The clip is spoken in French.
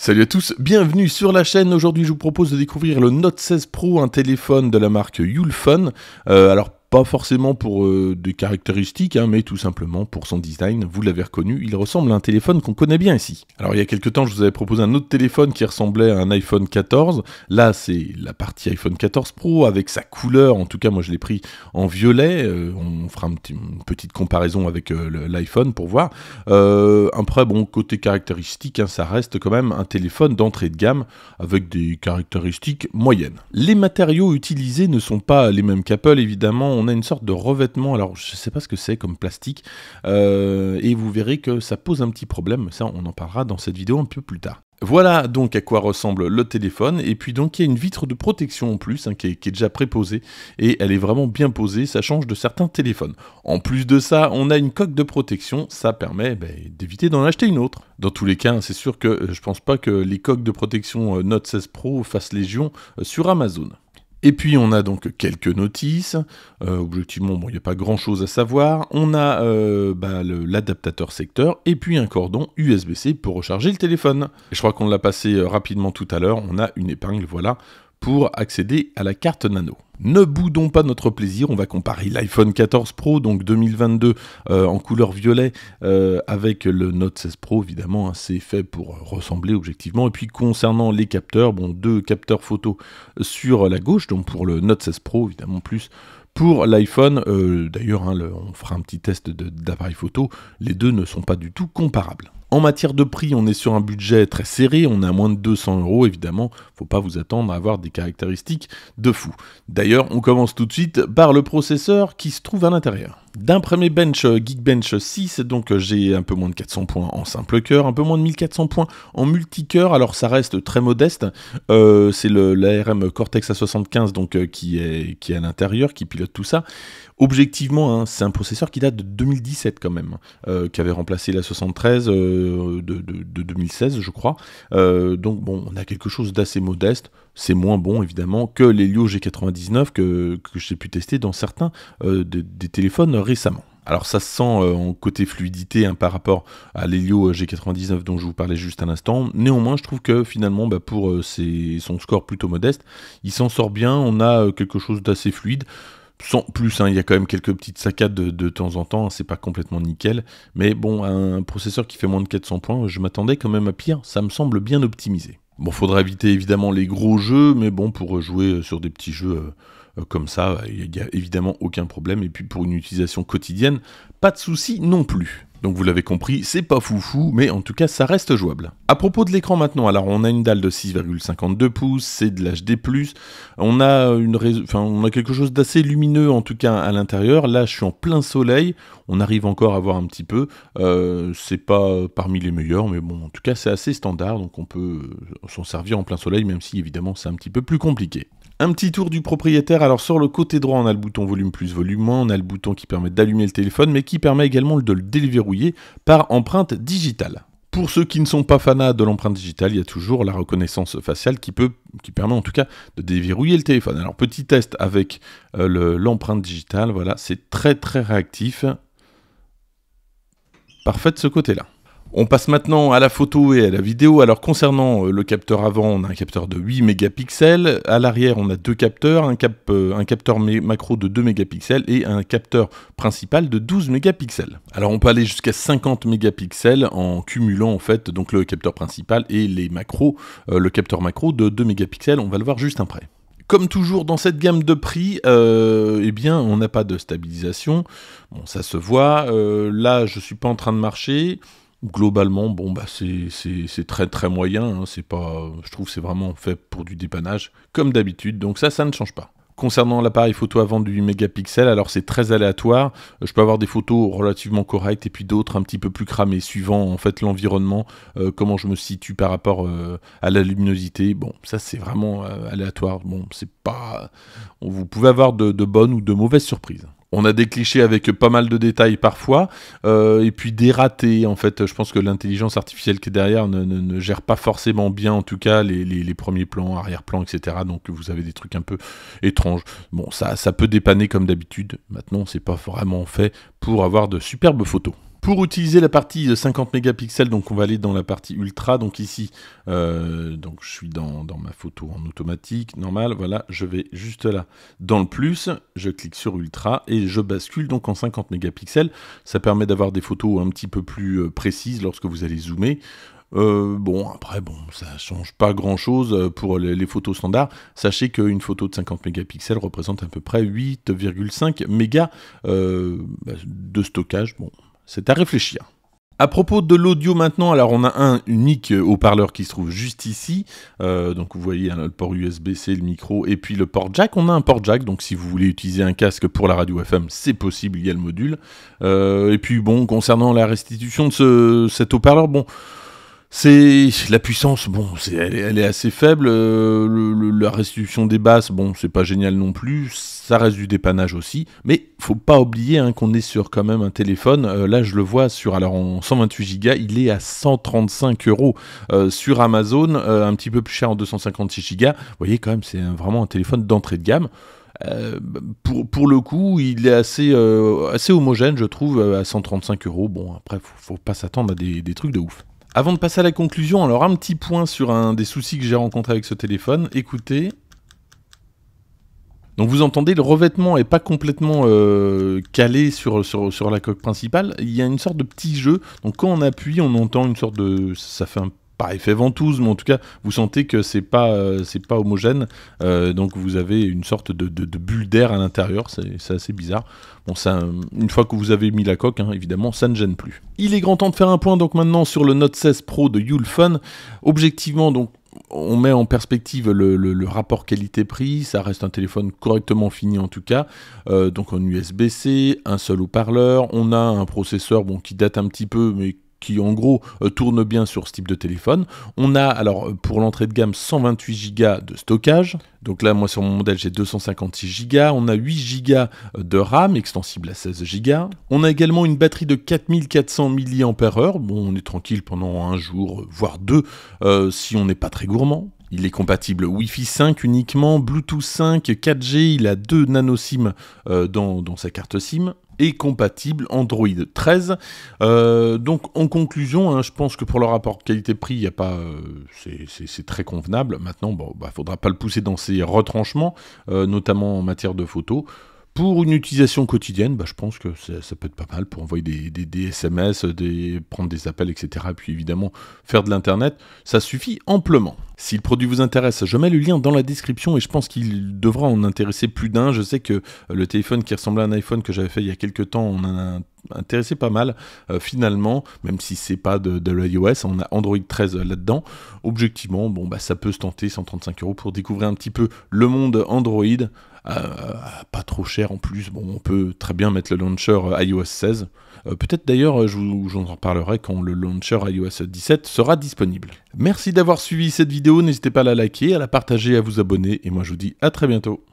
Salut à tous, bienvenue sur la chaîne. Aujourd'hui, je vous propose de découvrir le Note 16 Pro, un téléphone de la marque Yulfone. Euh, alors, pas forcément pour euh, des caractéristiques, hein, mais tout simplement pour son design. Vous l'avez reconnu, il ressemble à un téléphone qu'on connaît bien ici. Alors il y a quelques temps, je vous avais proposé un autre téléphone qui ressemblait à un iPhone 14. Là, c'est la partie iPhone 14 Pro avec sa couleur. En tout cas, moi je l'ai pris en violet. Euh, on fera une, petite comparaison avec euh, l'iPhone pour voir. après, bon, côté caractéristique, hein, ça reste quand même un téléphone d'entrée de gamme avec des caractéristiques moyennes. Les matériaux utilisés ne sont pas les mêmes qu'Apple, évidemment on a une sorte de revêtement, alors je ne sais pas ce que c'est comme plastique, euh, et vous verrez que ça pose un petit problème, ça on en parlera dans cette vidéo un peu plus tard. Voilà donc à quoi ressemble le téléphone, et puis donc il y a une vitre de protection en plus, hein, qui, est, déjà préposée, et elle est vraiment bien posée, ça change de certains téléphones. En plus de ça, on a une coque de protection, ça permet ben, d'éviter d'en acheter une autre. Dans tous les cas, hein, c'est sûr que euh, je pense pas que les coques de protection euh, Note 16 Pro fassent légion sur Amazon. Et puis on a donc quelques notices. Euh, objectivement, il n'y a pas grand-chose à savoir. On a euh, bah, l'adaptateur secteur et puis un cordon USB-C pour recharger le téléphone. je crois qu'on l'a passé euh, rapidement tout à l'heure. On a une épingle, voilà, pour accéder à la carte nano. Ne boudons pas notre plaisir, on va comparer l'iPhone 14 Pro, donc 2022 euh, en couleur violet, euh, avec le Note 16 Pro, évidemment, hein, c'est fait pour ressembler objectivement. Et puis concernant les capteurs, bon, deux capteurs photo sur la gauche, donc pour le Note 16 Pro, évidemment, plus pour l'iPhone, euh, d'ailleurs, hein, on fera un petit test d'appareil photo, les deux ne sont pas du tout comparables. En matière de prix, on est sur un budget très serré, on est à moins de 200 euros, évidemment, faut pas vous attendre à avoir des caractéristiques de fou. D'ailleurs, on commence tout de suite par le processeur qui se trouve à l'intérieur. D'un premier bench euh, Geekbench 6, donc euh, j'ai un peu moins de 400 points en simple cœur, un peu moins de 1400 points en multicœur, alors ça reste très modeste. Euh, c'est l'ARM Cortex A75 donc, euh, qui, est, qui est à l'intérieur, qui pilote tout ça. Objectivement, hein, c'est un processeur qui date de 2017 quand même, hein, qui avait remplacé la 73 de, de, 2016, je crois. donc bon, on a quelque chose d'assez modeste c'est moins bon évidemment que l'Helio G99 que, j'ai pu tester dans certains euh, des téléphones récemment. Alors ça se sent euh, en côté fluidité hein, par rapport à l'Helio euh, G99 dont je vous parlais juste à l'instant. Néanmoins, je trouve que finalement, bah, pour son score plutôt modeste, il s'en sort bien. On a quelque chose d'assez fluide sans plus, hein. il y a quand même quelques petites saccades de, temps en temps, hein, c'est pas complètement nickel, mais bon, un processeur qui fait moins de 400 points, je m'attendais quand même à pire, ça me semble bien optimisé. Bon, faudra éviter évidemment les gros jeux, mais bon, pour jouer sur des petits jeux euh, comme ça, il n'y a évidemment aucun problème. Et puis pour une utilisation quotidienne, pas de souci non plus. Donc vous l'avez compris, c'est pas foufou, mais en tout cas ça reste jouable. À propos de l'écran maintenant, alors on a une dalle de 6,52 pouces, c'est de l'HD+, on a, une on a quelque chose d'assez lumineux en tout cas à l'intérieur, là je suis en plein soleil, on arrive encore à voir un petit peu, euh, c'est pas parmi les meilleurs, mais bon en tout cas c'est assez standard, donc on peut s'en servir en plein soleil, même si évidemment c'est un petit peu plus compliqué. Un petit tour du propriétaire. Alors sur le côté droit, on a le bouton volume plus volume moins, on a le bouton qui permet d'allumer le téléphone, mais qui permet également de le déverrouiller par empreinte digitale. Pour ceux qui ne sont pas fanas de l'empreinte digitale, il y a toujours la reconnaissance faciale qui, peut, qui permet en tout cas de déverrouiller le téléphone. Alors petit test avec euh, l'empreinte digitale, voilà, c'est très très réactif. Parfait de ce côté-là. On passe maintenant à la photo et à la vidéo. Alors concernant euh, le capteur avant, on a un capteur de 8 mégapixels. À l'arrière, on a deux capteurs, un, euh, capteur macro de 2 mégapixels et un capteur principal de 12 mégapixels. Alors on peut aller jusqu'à 50 mégapixels en cumulant en fait donc le capteur principal et les macros. Euh, le capteur macro de 2 mégapixels, on va le voir juste après comme toujours dans cette gamme de prix, eh bien, on n'a pas de stabilisation. Bon, ça se voit. là, je suis pas en train de marcher globalement, bon, bah, c'est très très moyen. Hein. C'est pas, je trouve, c'est vraiment fait pour du dépannage, comme d'habitude. Donc ça, ça ne change pas. Concernant l'appareil photo avant du mégapixel, alors c'est très aléatoire. Euh, je peux avoir des photos relativement correctes et puis d'autres un petit peu plus cramées, suivant en fait l'environnement, euh, comment je me situe par rapport euh, à la luminosité. Bon, ça c'est vraiment aléatoire. Bon, c'est pas. Vous pouvez avoir de bonnes ou de mauvaises surprises on a des clichés avec pas mal de détails parfois, euh, et puis des ratés. En fait, je pense que l'intelligence artificielle qui est derrière ne, gère pas forcément bien, en tout cas, les, premiers plans, arrière-plans, etc. Donc vous avez des trucs un peu étranges. Bon, ça, ça peut dépanner comme d'habitude. Maintenant, c'est pas vraiment fait pour avoir de superbes photos. Pour utiliser la partie de 50 mégapixels, donc on va aller dans la partie ultra. Donc ici, euh, donc je suis dans, ma photo en automatique, normal. Voilà, je vais juste là dans le plus, je clique sur ultra et je bascule donc en 50 mégapixels. Ça permet d'avoir des photos un petit peu plus euh, précises lorsque vous allez zoomer. Euh, bon, après, bon, ça change pas grand chose pour les, photos standards. Sachez qu'une photo de 50 mégapixels représente à peu près 8,5 mégas bah, de stockage. Bon, c'est à réfléchir. À propos de l'audio maintenant, alors on a un unique euh, haut-parleur qui se trouve juste ici. Euh, donc vous voyez un hein, le port USB-C, le micro et puis le port jack. On a un port jack, donc si vous voulez utiliser un casque pour la radio FM, c'est possible, il y a le module. Euh, et puis bon, concernant la restitution de ce, cet haut-parleur, bon... C'est la puissance, bon, c'est, elle, est assez faible. Euh, la restitution des basses, bon, c'est pas génial non plus. Ça reste du dépannage aussi, mais faut pas oublier hein, qu'on est sur quand même un téléphone. Euh, là, je le vois sur alors en 128 go il est à 135 euros euh, sur Amazon, un petit peu plus cher en 256 gigas. Vous voyez quand même, c'est vraiment un téléphone d'entrée de gamme. pour, le coup, il est assez, assez homogène, je trouve, à 135 euros. Bon, après, faut, faut pas s'attendre à des, des trucs de ouf. Avant de passer à la conclusion, alors un petit point sur un des soucis que j'ai rencontré avec ce téléphone. Écoutez. Donc vous entendez, le revêtement n'est pas complètement euh, calé sur, sur, sur, la coque principale. Il y a une sorte de petit jeu. Donc quand on appuie, on entend une sorte de... Ça fait un pas effet ventouse, mais en tout cas, vous sentez que c'est pas, euh, c'est pas homogène. Euh, donc vous avez une sorte de, bulle d'air à l'intérieur. C'est assez bizarre. Bon, ça, une fois que vous avez mis la coque, hein, évidemment, ça ne gêne plus. Il est grand temps de faire un point donc maintenant sur le Note 16 Pro de Yulfun. Objectivement, donc on met en perspective le, rapport qualité-prix, ça reste un téléphone correctement fini en tout cas, euh, donc en USB-C, un seul haut-parleur, on a un processeur bon, qui date un petit peu mais qui en gros euh, tourne bien sur ce type de téléphone. On a alors euh, pour l'entrée de gamme 128 Go de stockage. Donc là moi sur mon modèle j'ai 256 Go, on a 8 Go de RAM extensible à 16 Go. On a également une batterie de 4400 mAh. Bon, on est tranquille pendant un jour voire deux euh, si on n'est pas très gourmand. Il est compatible Wi-Fi 5 uniquement, Bluetooth 5, 4G, il a deux nano SIM euh, dans, sa carte SIM et compatible Android 13. Euh, donc en conclusion, hein, je pense que pour le rapport qualité-prix, il y a pas, euh, c'est très convenable. Maintenant, bon, ne bah, faudra pas le pousser dans ses retranchements, notamment en matière de photos. Pour une utilisation quotidienne, bah, je pense que ça, peut être pas mal pour envoyer des, SMS, prendre des appels, etc. Et puis évidemment, faire de l'Internet, ça suffit amplement. Si le produit vous intéresse, je mets le lien dans la description et je pense qu'il devra en intéresser plus d'un. Je sais que le téléphone qui ressemblait à un iPhone que j'avais fait il y a quelques temps, on en a un intéressé pas mal euh, finalement, même si c'est pas de, l'iOS, on a Android 13 euh, là-dedans. Objectivement, bon bah ça peut se tenter 135 euros pour découvrir un petit peu le monde Android. Euh, pas trop cher en plus, bon on peut très bien mettre le launcher iOS 16. Peut-être d'ailleurs j'en reparlerai quand le launcher iOS 17 sera disponible. Merci d'avoir suivi cette vidéo, n'hésitez pas à la liker, à la partager, à vous abonner et moi je vous dis à très bientôt.